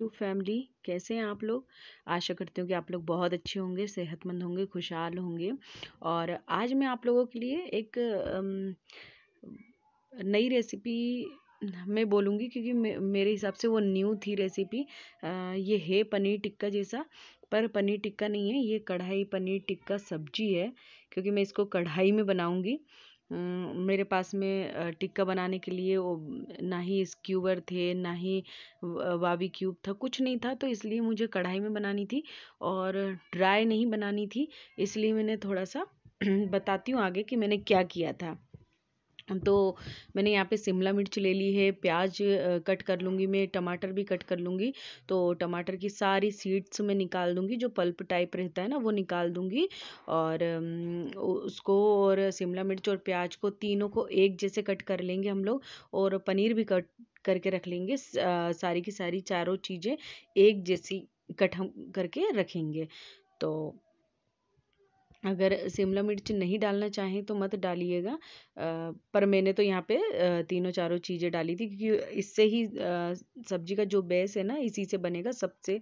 To family कैसे हैं आप लोग आशा करती हूँ कि आप लोग बहुत अच्छे होंगे सेहतमंद होंगे खुशहाल होंगे और आज मैं आप लोगों के लिए एक नई रेसिपी मैं बोलूँगी क्योंकि मेरे हिसाब से वो न्यू थी रेसिपी ये है पनीर टिक्का जैसा पर पनीर टिक्का नहीं है ये कढ़ाई पनीर टिक्का सब्जी है क्योंकि मैं इसको कढ़ाई में बनाऊँगी मेरे पास में टिक्का बनाने के लिए वो ना ही स्क्यूअर थे ना ही वावी क्यूब था कुछ नहीं था तो इसलिए मुझे कढ़ाई में बनानी थी और ड्राई नहीं बनानी थी इसलिए मैंने थोड़ा सा बताती हूँ आगे कि मैंने क्या किया था तो मैंने यहाँ पे शिमला मिर्च ले ली है प्याज कट कर लूँगी मैं टमाटर भी कट कर लूँगी तो टमाटर की सारी सीड्स मैं निकाल दूँगी जो पल्प टाइप रहता है ना वो निकाल दूँगी और उसको और शिमला मिर्च और प्याज को तीनों को एक जैसे कट कर लेंगे हम लोग और पनीर भी कट करके रख लेंगे सारी की सारी चारों चीज़ें एक जैसी कट हम करके रखेंगे तो अगर शिमला मिर्च नहीं डालना चाहें तो मत डालिएगा पर मैंने तो यहाँ पे तीनों चारों चीज़ें डाली थी क्योंकि इससे ही सब्जी का जो बेस है ना इसी से बनेगा सबसे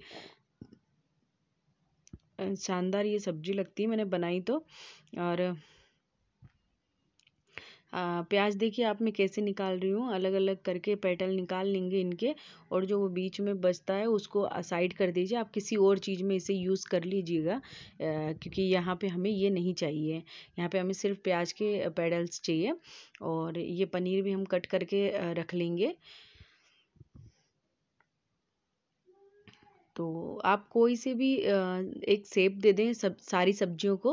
शानदार ये सब्जी लगती है मैंने बनाई तो और प्याज देखिए आप मैं कैसे निकाल रही हूँ अलग अलग करके पेटल निकाल लेंगे इनके और जो वो बीच में बचता है उसको साइड कर दीजिए आप किसी और चीज़ में इसे यूज़ कर लीजिएगा क्योंकि यहाँ पे हमें ये नहीं चाहिए यहाँ पे हमें सिर्फ प्याज के पेडल्स चाहिए और ये पनीर भी हम कट करके रख लेंगे तो आप कोई से भी एक सेप दे दें सब सारी सब्जियों को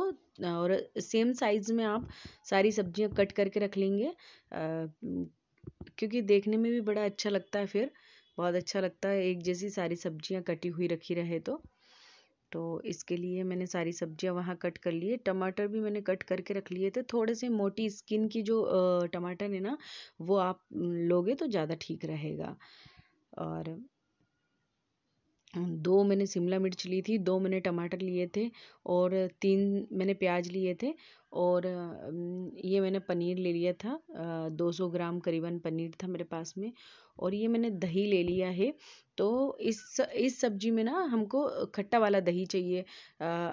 और सेम साइज़ में आप सारी सब्जियां कट करके रख लेंगे क्योंकि देखने में भी बड़ा अच्छा लगता है फिर बहुत अच्छा लगता है एक जैसी सारी सब्जियां कटी हुई रखी रहे तो तो इसके लिए मैंने सारी सब्जियां वहाँ कट कर लिए टमाटर भी मैंने कट करके रख लिए थे थोड़े से मोटी स्किन की जो टमाटर है ना वो आप लोगे तो ज़्यादा ठीक रहेगा और दो मैंने शिमला मिर्च ली थी दो मैंने टमाटर लिए थे और तीन मैंने प्याज लिए थे और ये मैंने पनीर ले लिया था दो सौ ग्राम करीबन पनीर था मेरे पास में और ये मैंने दही ले लिया है तो इस इस सब्जी में ना हमको खट्टा वाला दही चाहिए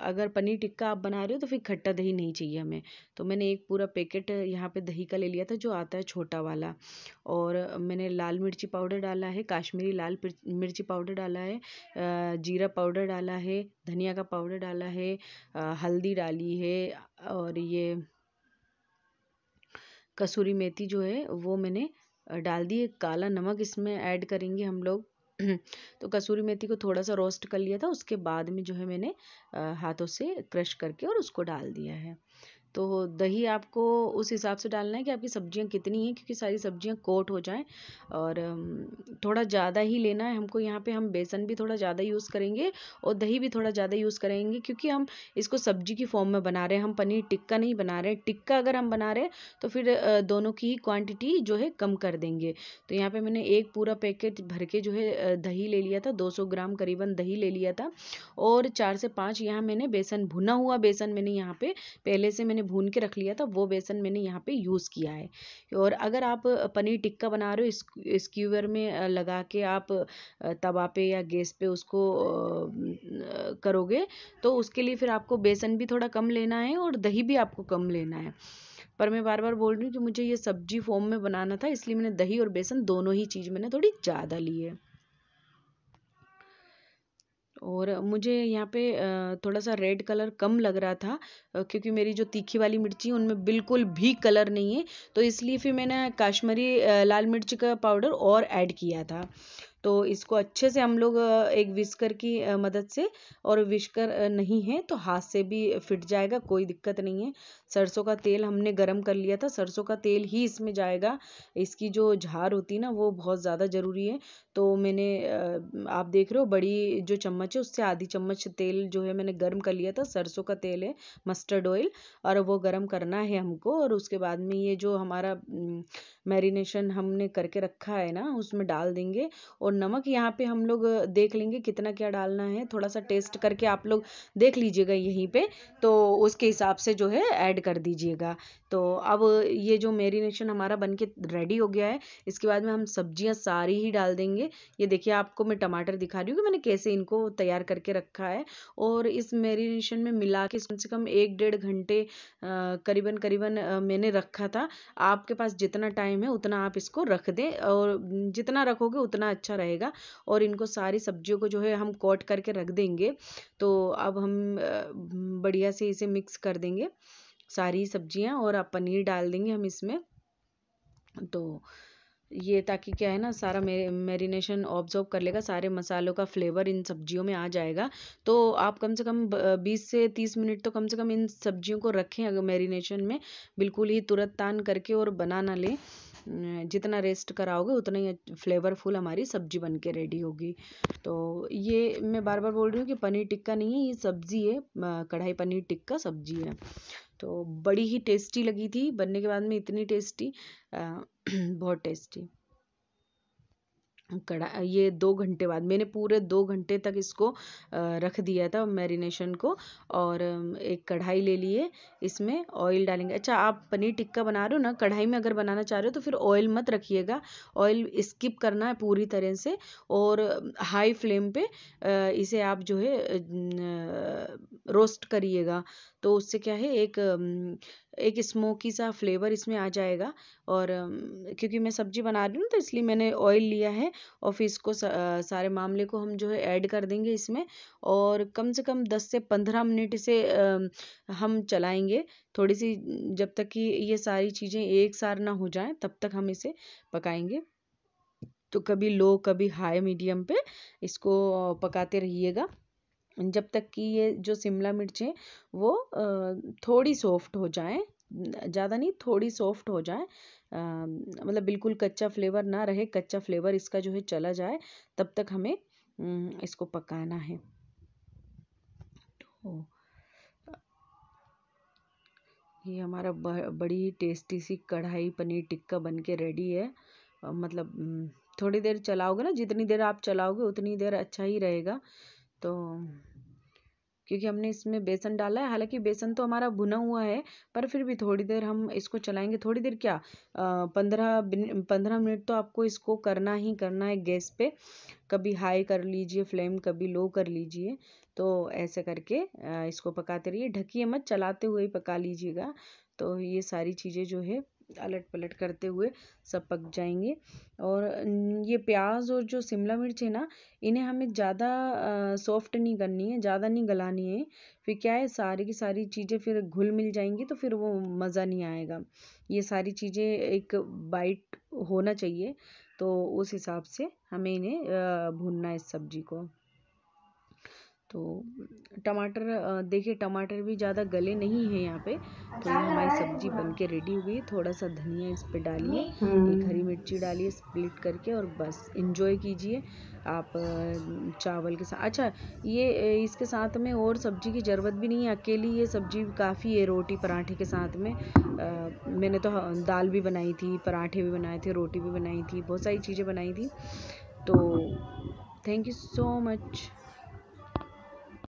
अगर पनीर टिक्का आप बना रहे हो तो फिर खट्टा दही नहीं चाहिए हमें तो मैंने एक पूरा पैकेट यहाँ पे दही का ले लिया था जो आता है छोटा वाला और मैंने लाल मिर्ची पाउडर डाला है काश्मीरी लाल मिर्ची पाउडर डाला है जीरा पाउडर डाला है धनिया का पाउडर डाला है हल्दी डाली है और ये कसूरी मेथी जो है वो मैंने डाल दी काला नमक इसमें ऐड करेंगे हम लोग तो कसूरी मेथी को थोड़ा सा रोस्ट कर लिया था उसके बाद में जो है मैंने हाथों से क्रश करके और उसको डाल दिया है तो दही आपको उस हिसाब से डालना है कि आपकी सब्जियां कितनी हैं क्योंकि सारी सब्जियां कोट हो जाएं और थोड़ा ज़्यादा ही लेना है हमको यहाँ पे हम बेसन भी थोड़ा ज़्यादा यूज़ करेंगे और दही भी थोड़ा ज़्यादा यूज़ करेंगे क्योंकि हम इसको सब्जी की फॉर्म में बना रहे हैं हम पनीर टिक्का नहीं बना रहे टिक्का अगर हम बना रहे तो फिर दोनों की ही क्वान्टिटी जो है कम कर देंगे तो यहाँ पर मैंने एक पूरा पैकेट भर के जो है दही ले लिया था दो ग्राम करीबन दही ले लिया था और चार से पाँच यहाँ मैंने बेसन भुना हुआ बेसन मैंने यहाँ पर पहले से मैंने मैंने भून के रख लिया था वो बेसन मैंने यहाँ पे यूज़ किया है और अगर आप पनीर टिक्का बना रहे हो स्क्यूअर में लगा के आप तवा पे या गैस पे उसको करोगे तो उसके लिए फिर आपको बेसन भी थोड़ा कम लेना है और दही भी आपको कम लेना है पर मैं बार बार बोल रही हूँ कि मुझे ये सब्जी फॉर्म में बनाना था इसलिए मैंने दही और बेसन दोनों ही चीज़ मैंने थोड़ी ज़्यादा ली है और मुझे यहाँ पे थोड़ा सा रेड कलर कम लग रहा था क्योंकि मेरी जो तीखी वाली मिर्ची उनमें बिल्कुल भी कलर नहीं है तो इसलिए फिर मैंने काश्मीरी लाल मिर्च का पाउडर और ऐड किया था तो इसको अच्छे से हम लोग एक विस्कर की मदद से और विस्कर नहीं है तो हाथ से भी फिट जाएगा कोई दिक्कत नहीं है सरसों का तेल हमने गर्म कर लिया था सरसों का तेल ही इसमें जाएगा इसकी जो झार होती ना वो बहुत ज़्यादा ज़रूरी है तो मैंने आप देख रहे हो बड़ी जो चम्मच है उससे आधी चम्मच तेल जो है मैंने गर्म कर लिया था सरसों का तेल है मस्टर्ड ऑयल और वो गर्म करना है हमको और उसके बाद में ये जो हमारा मैरिनेशन हमने करके रखा है ना उसमें डाल देंगे और नमक यहाँ पे हम लोग देख लेंगे कितना क्या डालना है थोड़ा सा टेस्ट करके आप लोग देख लीजिएगा यहीं पे तो उसके हिसाब से जो है ऐड कर दीजिएगा तो अब ये जो मेरीनेशन हमारा बन के रेडी हो गया है इसके बाद में हम सब्जियां सारी ही डाल देंगे ये देखिए आपको मैं टमाटर दिखा रही हूँ कि मैंने कैसे इनको तैयार करके रखा है और इस मेरीनेशन में मिला के कम से कम एक डेढ़ घंटे करीबन करीबन मैंने रखा था आपके पास जितना टाइम है उतना आप इसको रख दें और जितना रखोगे उतना अच्छा रहेगा और इनको सारी सब्जियों को जो है हम कोट करके रख देंगे तो अब हम बढ़िया से इसे मिक्स कर देंगे सारी सब्जियां और आप पनीर डाल देंगे हम इसमें तो ये ताकि क्या है ना सारा मेरे मेरीनेशन ऑब्जर्व कर लेगा सारे मसालों का फ्लेवर इन सब्जियों में आ जाएगा तो आप कम से कम 20 से 30 मिनट तो कम से कम इन सब्जियों को रखें अगर मेरीनेशन में बिल्कुल ही तुरंत तान करके और बना ना लें जितना रेस्ट कराओगे उतना ही फ्लेवरफुल हमारी सब्जी बन के रेडी होगी तो ये मैं बार बार बोल रही हूँ कि पनीर टिक्का नहीं है ये सब्जी है कढ़ाई पनीर टिक्का सब्जी है तो बड़ी ही टेस्टी लगी थी बनने के बाद में इतनी टेस्टी बहुत टेस्टी कड़ा ये दो घंटे बाद मैंने पूरे दो घंटे तक इसको रख दिया था मैरिनेशन को और एक कढ़ाई ले लिए इसमें ऑयल डालेंगे अच्छा आप पनीर टिक्का बना रहे हो ना कढ़ाई में अगर बनाना चाह रहे हो तो फिर ऑयल मत रखिएगा ऑयल स्किप करना है पूरी तरह से और हाई फ्लेम पे इसे आप जो है रोस्ट करिएगा तो उससे क्या है एक एक स्मोकी सा फ्लेवर इसमें आ जाएगा और क्योंकि मैं सब्जी बना रही हूँ तो इसलिए मैंने ऑयल लिया है और फिर इसको सारे मामले को हम जो है ऐड कर देंगे इसमें और कम से कम दस से पंद्रह मिनट इसे हम चलाएंगे थोड़ी सी जब तक कि ये सारी चीज़ें एक सार ना हो जाएं तब तक हम इसे पकाएंगे तो कभी लो कभी हाई मीडियम पे इसको पकाते रहिएगा जब तक कि ये जो शिमला मिर्च है वो थोड़ी सॉफ्ट हो जाए ज़्यादा नहीं थोड़ी सॉफ्ट हो जाए मतलब बिल्कुल कच्चा फ्लेवर ना रहे कच्चा फ्लेवर इसका जो है चला जाए तब तक हमें इसको पकाना है तो, ये हमारा बड़ी टेस्टी सी कढ़ाई पनीर टिक्का बन के रेडी है मतलब थोड़ी देर चलाओगे ना जितनी देर आप चलाओगे उतनी देर अच्छा ही रहेगा तो क्योंकि हमने इसमें बेसन डाला है हालांकि बेसन तो हमारा भुना हुआ है पर फिर भी थोड़ी देर हम इसको चलाएंगे थोड़ी देर क्या पंद्रह पंद्रह मिनट तो आपको इसको करना ही करना है गैस पे कभी हाई कर लीजिए फ्लेम कभी लो कर लीजिए तो ऐसे करके इसको पकाते रहिए ढकिए मत चलाते हुए ही पका लीजिएगा तो ये सारी चीज़ें जो है अलट पलट करते हुए सब पक जाएंगे और ये प्याज और जो शिमला मिर्च है ना इन्हें हमें ज़्यादा सॉफ्ट नहीं करनी है ज़्यादा नहीं गलानी है फिर क्या है सारी की सारी चीज़ें फिर घुल मिल जाएंगी तो फिर वो मज़ा नहीं आएगा ये सारी चीज़ें एक बाइट होना चाहिए तो उस हिसाब से हमें इन्हें भूनना है इस सब्जी को तो टमाटर देखिए टमाटर भी ज़्यादा गले नहीं है यहाँ पे तो हमारी सब्जी बन के रेडी हुई है थोड़ा सा धनिया इस पे डालिए एक हम्म। हरी मिर्ची डालिए स्प्लिट करके और बस इन्जॉय कीजिए आप चावल के साथ अच्छा ये इसके साथ में और सब्जी की ज़रूरत भी नहीं है अकेली ये सब्जी काफ़ी है रोटी पराठे के साथ में आ, मैंने तो हाँ, दाल भी बनाई थी पराठे भी बनाए थे रोटी भी बनाई थी बहुत सारी चीज़ें बनाई थी तो थैंक यू सो मच